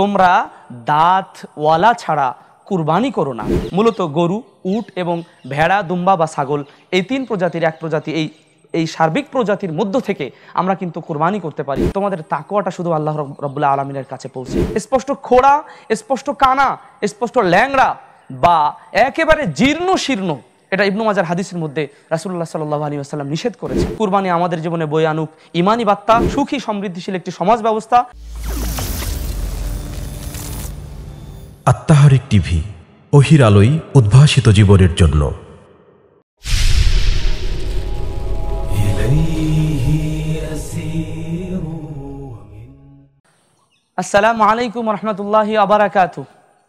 তোমরা দাঁতওয়ালা ছাড়া কুরবানি করো না মূলত গরু উট এবং ভেড়া দুম্বা বা ছাগল এই তিন প্রজাতির এক প্রজাতি এই এই সার্বিক প্রজাতির মধ্য থেকে আমরা কিন্তু কোরবানি করতে পারি তোমাদের তাকোয়াটা শুধু আল্লাহ রব্বুল্লাহ আলমিনের কাছে পৌঁছে স্পষ্ট খোড়া স্পষ্ট কানা স্পষ্ট ল্যাংড়া বা একেবারে জীর্ণ শীর্ণ এটা ইবনু মাজার হাদিসের মধ্যে রাসুল্লাহ সাল্লাহ আলী আসসালাম নিষেধ করেছে কুরবানি আমাদের জীবনে বই আনুক ইমানি বার্তা সুখী সমৃদ্ধিশীল একটি সমাজ ব্যবস্থা আত্মাহারিক টিভি অহির আলোয় উদ্ভাসিত জীবনের জন্য আসসালামু আলাইকুম রহমতুল্লাহ আবরাকাত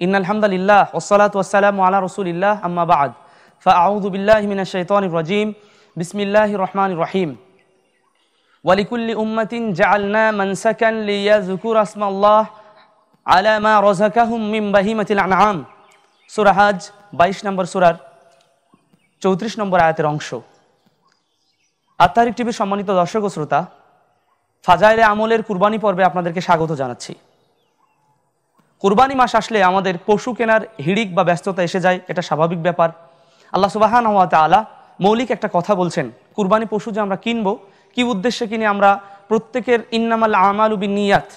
ইন আলহামদুলিল্লাহ ওসলাত ওসালাম আলা রসুলিল্লাহ আম্মাবাদ ফাউদুবিল্লাহ মিনা শৈতন রাজিম বিসমিল্লাহ রহমান রহিম ওয়ালিকুল্লি উম্মতিন জালনা মনসাকান লিয়া জুকুর আসমাল্লাহ আলামা রোজাকাহুম মিম বাহিমাতিল আনাম সুরাহাজ বাইশ নম্বর সুরার চৌত্রিশ নম্বর আয়াতের অংশ আত্মারিক টিভির সম্মানিত দর্শক ও শ্রোতা ফাজাইলে আমলের কুরবানি পর্বে আপনাদেরকে স্বাগত জানাচ্ছি কুরবানি মাস আসলে আমাদের পশু কেনার হিড়িক বা ব্যস্ততা এসে যায় এটা স্বাভাবিক ব্যাপার আল্লাহ সুবাহান আলা মৌলিক একটা কথা বলছেন কুরবানি পশু যে আমরা কিনবো কি উদ্দেশ্যে কিনে আমরা প্রত্যেকের ইন্নামাল আমালুবিন নিয়াত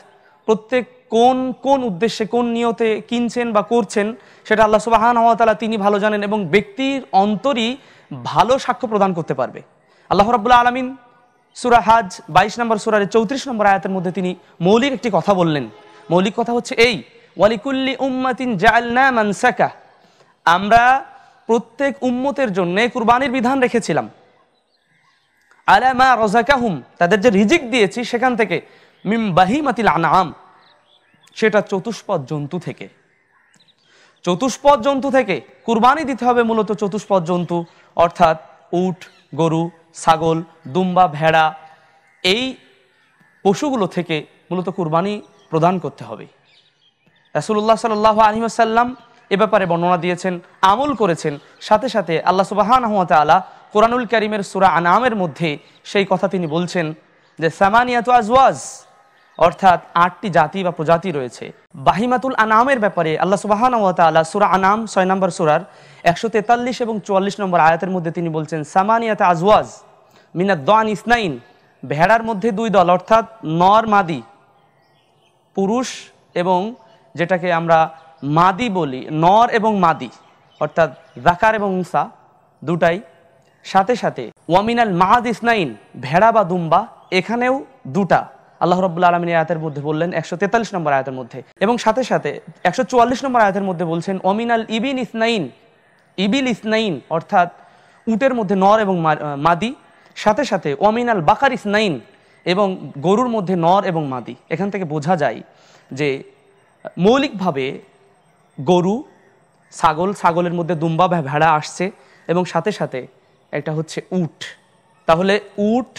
প্রত্যেক কোন কোন উদ্দেশ্যে কোন নিয়তে কিনছেন বা করছেন সেটা আল্লাহ সুবাহান তালা তিনি ভালো জানেন এবং ব্যক্তির অন্তরই ভালো সাক্ষ্য প্রদান করতে পারবে আল্লাহ রাবুল্লাহ আলমিন সুরা হাজ বাইশ নম্বর সুরারে চৌত্রিশ নম্বর আয়াতের মধ্যে তিনি মৌলিক একটি কথা বললেন মৌলিক কথা হচ্ছে এই ওয়ালিকুল্লি উম্মাতিন জালনা মানসাকা আমরা প্রত্যেক উম্মতের জন্য কুরবানির বিধান রেখেছিলাম আলামা রজাকাহুম তাদের যে রিজিক দিয়েছি সেখান থেকে মিম বাহিমাতিল আনাম সেটা চতুষ্পদ জন্তু থেকে চতুষ্পদ জন্তু থেকে কুরবানি দিতে হবে মূলত চতুষ্পদ জন্তু অর্থাৎ উট গরু ছাগল দুম্বা ভেড়া এই পশুগুলো থেকে মূলত কুরবানি প্রদান করতে হবে রাসুল্লাহ সাল্লাহ আলহিমাসাল্লাম এ ব্যাপারে বর্ণনা দিয়েছেন আমল করেছেন সাথে সাথে আল্লাহ সুবাহান আলা কোরআনুল করিমের সুরা আনামের মধ্যে সেই কথা তিনি বলছেন যে সামানিয়াত আজওয়াজ অর্থাৎ আটটি জাতি বা প্রজাতি রয়েছে বাহিমাতুল আনামের ব্যাপারে আল্লাহ সুবাহান তাল্লাহ সুরা আনাম ছয় নম্বর সুরার একশো তেতাল্লিশ এবং চুয়াল্লিশ নম্বর আয়াতের মধ্যে তিনি বলছেন সামানিয়াত আজওয়াজ দান ইসনাইন ভেড়ার মধ্যে দুই দল অর্থাৎ নর মাদি পুরুষ এবং যেটাকে আমরা মাদি বলি নর এবং মাদি অর্থাৎ জাকার এবং উংসা দুটাই সাথে সাথে ওয়ামিনাল মাদ ইসনাইন ভেড়া বা দুম্বা এখানেও দুটা আল্লাহ রব্লা আলমিন আয়াতের মধ্যে বললেন একশো তেতাল্লিশ নম্বর আয়াতের মধ্যে এবং সাথে সাথে একশো চুয়াল্লিশ নম্বর আয়াতের মধ্যে বলছেন অমিনাল ইবিন ইসনাইন ইবিল ইসনাইন অর্থাৎ উটের মধ্যে নর এবং মাদি সাথে সাথে অমিনাল বাকার ইসনাইন এবং গরুর মধ্যে নর এবং মাদি এখান থেকে বোঝা যায় যে মৌলিকভাবে গরু ছাগল ছাগলের মধ্যে দুম্বা ভেড়া আসছে এবং সাথে সাথে একটা হচ্ছে উট তাহলে উট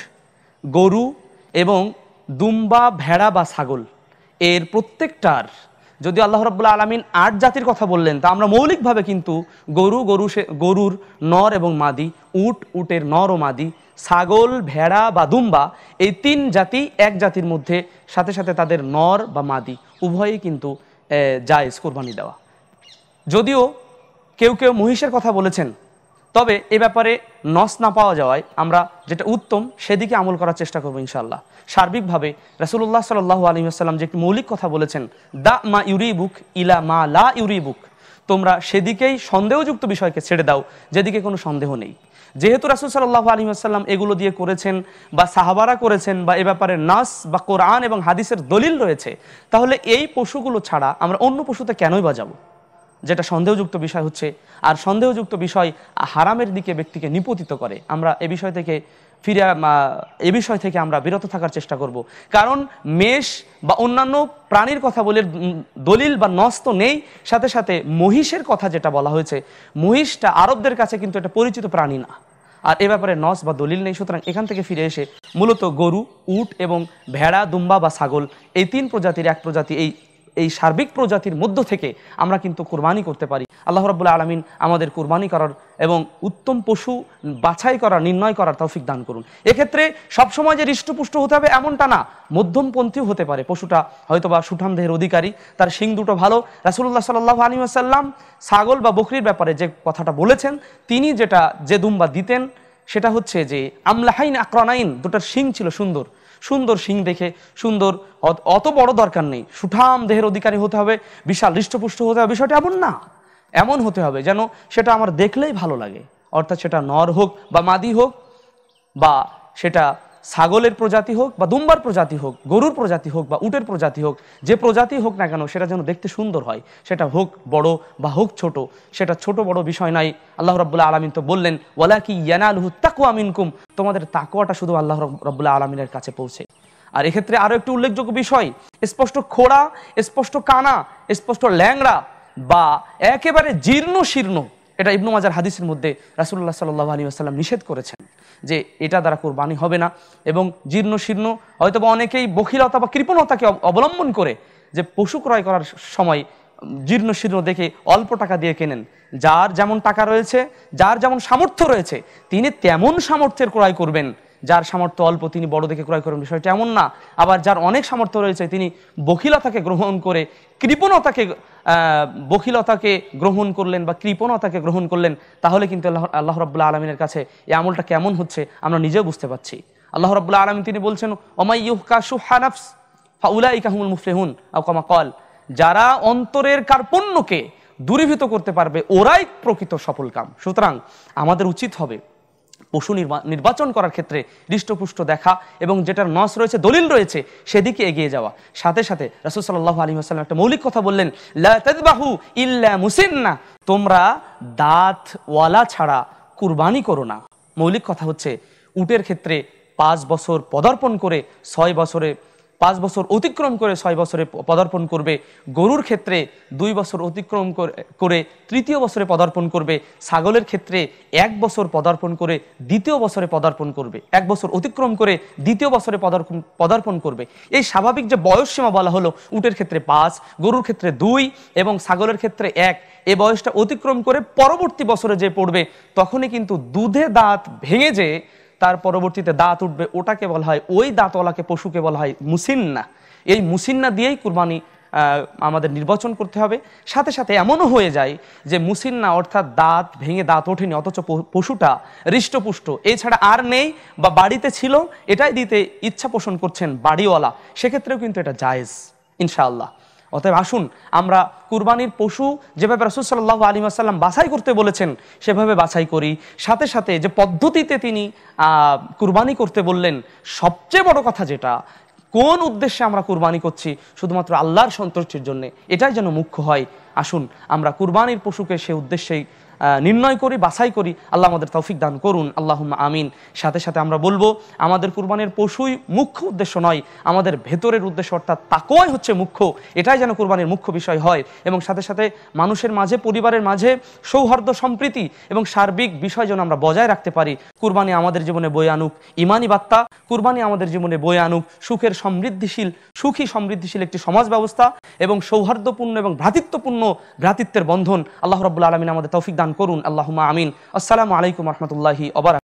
গরু এবং দুম্বা ভেড়া বা ছাগল এর প্রত্যেকটার যদি আল্লাহ রব্বুল্লা আলমিন আট জাতির কথা বললেন তা আমরা মৌলিকভাবে কিন্তু গরু গরু সে গরুর নর এবং মাদি উট উটের নর ও মাদি ছাগল ভেড়া বা দুম্বা এই তিন জাতি এক জাতির মধ্যে সাথে সাথে তাদের নর বা মাদি উভয়ই কিন্তু যায় কোরবানি দেওয়া যদিও কেউ কেউ মহিষের কথা বলেছেন তবে এ ব্যাপারে নস না পাওয়া যাওয়ায় আমরা যেটা উত্তম সেদিকে আমল করার চেষ্টা করবো ইনশাল্লাহ সার্বিকভাবে রাসুল্লাহ সাল্লাহ আলহিহাস্লাম যে একটি মৌলিক কথা বলেছেন দা মা ইউরি বুক ইলা মা লা ইউরি বুক তোমরা সেদিকেই সন্দেহযুক্ত বিষয়কে ছেড়ে দাও যেদিকে কোনো সন্দেহ নেই যেহেতু রাসুল সাল্লাহ আলী এগুলো দিয়ে করেছেন বা সাহাবারা করেছেন বা এ ব্যাপারে নাস বা কোরআন এবং হাদিসের দলিল রয়েছে তাহলে এই পশুগুলো ছাড়া আমরা অন্য পশুতে কেনই বাজাবো যেটা সন্দেহযুক্ত বিষয় হচ্ছে আর সন্দেহযুক্ত বিষয় হারামের দিকে ব্যক্তিকে নিপতিত করে আমরা এ বিষয় থেকে ফিরে এ বিষয় থেকে আমরা বিরত থাকার চেষ্টা করব কারণ মেষ বা অন্যান্য প্রাণীর কথা বলে দলিল বা নস্ত নেই সাথে সাথে মহিষের কথা যেটা বলা হয়েছে মহিষটা আরবদের কাছে কিন্তু এটা পরিচিত প্রাণী না আর এ ব্যাপারে নস বা দলিল নেই সুতরাং এখান থেকে ফিরে এসে মূলত গরু উট এবং ভেড়া দুম্বা বা ছাগল এই তিন প্রজাতির এক প্রজাতি এই এই সার্বিক প্রজাতির মধ্য থেকে আমরা কিন্তু কোরবানি করতে পারি আল্লাহ রবুল্লা আলমিন আমাদের কোরবানি করার এবং উত্তম পশু বাছাই করার নির্ণয় করার তৌফিক দান করুন এক্ষেত্রে সবসময় যে হৃষ্টপুষ্ট হতে হবে এমনটা না মধ্যমপন্থীও হতে পারে পশুটা হয়তোবা সুঠাম দেহের অধিকারী তার শিং দুটো ভালো রাসুল্লাহ সাল্লাহ আলী আসাল্লাম ছাগল বা বকরির ব্যাপারে যে কথাটা বলেছেন তিনি যেটা যে দুম্বা দিতেন সেটা হচ্ছে যে আমলাহাইন আক্রানাইন দুটার শিং ছিল সুন্দর সুন্দর শিং দেখে সুন্দর অত বড় দরকার নেই সুঠাম দেহের অধিকারী হতে হবে বিশাল হৃষ্টপুষ্ট হতে হবে বিষয়টা এমন না এমন হতে হবে যেন সেটা আমার দেখলেই ভালো লাগে অর্থাৎ সেটা নর হোক বা মাদি হোক বা সেটা ছাগলের প্রজাতি হোক বা দুম্বার প্রজাতি হোক গরুর প্রজাতি হোক বা উটের প্রজাতি হোক যে প্রজাতি হোক না কেন সেটা যেন দেখতে সুন্দর হয় সেটা হোক বড় বা হোক ছোট সেটা ছোট বড় বিষয় নাই আল্লাহ রব্লা আলমিন তো বললেন ওয়ালাকি ইয়ানালহু তাকুয়া মিনকুম তোমাদের তাকুয়াটা শুধু আল্লাহ রব্লা আলমিনের কাছে পৌঁছে আর এক্ষেত্রে আরও একটি উল্লেখযোগ্য বিষয় স্পষ্ট খোড়া স্পষ্ট কানা স্পষ্ট ল্যাংড়া বা একেবারে জীর্ণ শীর্ণ এটা ইবনু মাজার হাদিসের মধ্যে রাসুল্লাহ সাল্লাহ আলী আসাল্লাম নিষেধ করেছেন যে এটা দ্বারা কোরবানি হবে না এবং জীর্ণ শীর্ণ হয়তোবা অনেকেই বখিলতা বা কৃপণতাকে অবলম্বন করে যে পশু ক্রয় করার সময় জীর্ণ শীর্ণ দেখে অল্প টাকা দিয়ে কেনেন যার যেমন টাকা রয়েছে যার যেমন সামর্থ্য রয়েছে তিনি তেমন সামর্থ্যের ক্রয় করবেন যার সামর্থ্য অল্প তিনি বড় দেখে ক্রয় করেন বিষয়টি এমন না আবার যার অনেক সামর্থ্য রয়েছে তিনি বখিলতাকে গ্রহণ করে কৃপণতাকে বখিলতাকে গ্রহণ করলেন বা কৃপণতাকে গ্রহণ করলেন তাহলে কিন্তু আল্লাহ আল্লাহ রব্লা আলমিনের কাছে এই আমলটা কেমন হচ্ছে আমরা নিজেও বুঝতে পারছি আল্লাহ রব্লা আলম তিনি বলছেন ওমাইহকা সুহানাফস ফাউলাই মুফলেহুন আকমা কল যারা অন্তরের কার্পণ্যকে দূরীভূত করতে পারবে ওরাই প্রকৃত সফল কাম সুতরাং আমাদের উচিত হবে পশু নির্বাচন করার ক্ষেত্রে হৃষ্টপুষ্ট দেখা এবং যেটার নস রয়েছে দলিল রয়েছে সেদিকে এগিয়ে যাওয়া সাথে সাথে রাসুল সাল্লাহ আলী আসসালাম একটা মৌলিক কথা বললেন লাহু ইল্লা মুসিন্না তোমরা দাঁত ওয়ালা ছাড়া কুরবানি করো না মৌলিক কথা হচ্ছে উটের ক্ষেত্রে পাঁচ বছর পদার্পণ করে ছয় বছরে পাঁচ বছর অতিক্রম করে ছয় বছরে পদার্পণ করবে গরুর ক্ষেত্রে দুই বছর অতিক্রম করে তৃতীয় বছরে পদার্পণ করবে ছাগলের ক্ষেত্রে এক বছর পদার্পণ করে দ্বিতীয় বছরে পদার্পণ করবে এক বছর অতিক্রম করে দ্বিতীয় বছরে পদার্পণ পদার্পণ করবে এই স্বাভাবিক যে বয়স সীমা বলা হলো উটের ক্ষেত্রে পাঁচ গরুর ক্ষেত্রে দুই এবং ছাগলের ক্ষেত্রে এক এ বয়সটা অতিক্রম করে পরবর্তী বছরে যে পড়বে তখনই কিন্তু দুধে দাঁত ভেঙে যে তার পরবর্তীতে দাঁত উঠবে ওটাকে বলা হয় ওই দাঁতওয়ালাকে পশুকে বলা হয় মুসিন্না এই মুসিন্না দিয়েই কুরবানি আমাদের নির্বাচন করতে হবে সাথে সাথে এমনও হয়ে যায় যে মুসিন্না অর্থাৎ দাঁত ভেঙে দাঁত ওঠেনি অথচ পশুটা হৃষ্টপুষ্ট এছাড়া আর নেই বা বাড়িতে ছিল এটাই দিতে ইচ্ছা পোষণ করছেন বাড়িওয়ালা সেক্ষেত্রেও কিন্তু এটা জায়েজ ইনশাআল্লাহ অতএব আসুন আমরা কুরবানির পশু যেভাবে রসুলসাল্লাহ আলী আসাল্লাম বাছাই করতে বলেছেন সেভাবে বাছাই করি সাথে সাথে যে পদ্ধতিতে তিনি কুরবানি করতে বললেন সবচেয়ে বড় কথা যেটা কোন উদ্দেশ্যে আমরা কুরবানি করছি শুধুমাত্র আল্লাহর সন্তুষ্টির জন্য এটাই যেন মুখ্য হয় আসুন আমরা কুরবানির পশুকে সে উদ্দেশ্যেই নির্ণয় করি বাছাই করি আল্লাহ আমাদের তৌফিক দান করুন আল্লাহ আমিন সাথে সাথে আমরা বলবো আমাদের কুরবানের পশুই মুখ্য উদ্দেশ্য নয় আমাদের ভেতরের উদ্দেশ্য অর্থাৎ তাকোয়াই হচ্ছে মুখ্য এটাই যেন কুরবানের মুখ্য বিষয় হয় এবং সাথে সাথে মানুষের মাঝে পরিবারের মাঝে সৌহার্দ্য সম্প্রীতি এবং সার্বিক বিষয় যেন আমরা বজায় রাখতে পারি কুরবানি আমাদের জীবনে বয়ে আনুক ইমানি বার্তা কুরবানি আমাদের জীবনে বয়ে আনুক সুখের সমৃদ্ধিশীল সুখী সমৃদ্ধিশীল একটি সমাজ ব্যবস্থা এবং সৌহার্দ্যপূর্ণ এবং ভ্রাতৃত্বপূর্ণ ভ্রাতৃত্বের বন্ধন আল্লাহ রবুল্লা আলমিন আমাদের তৌফিক দান দান করুন আল্লাহ আমিন আসসালামু আলাইকুম রহমতুল্লাহি আবার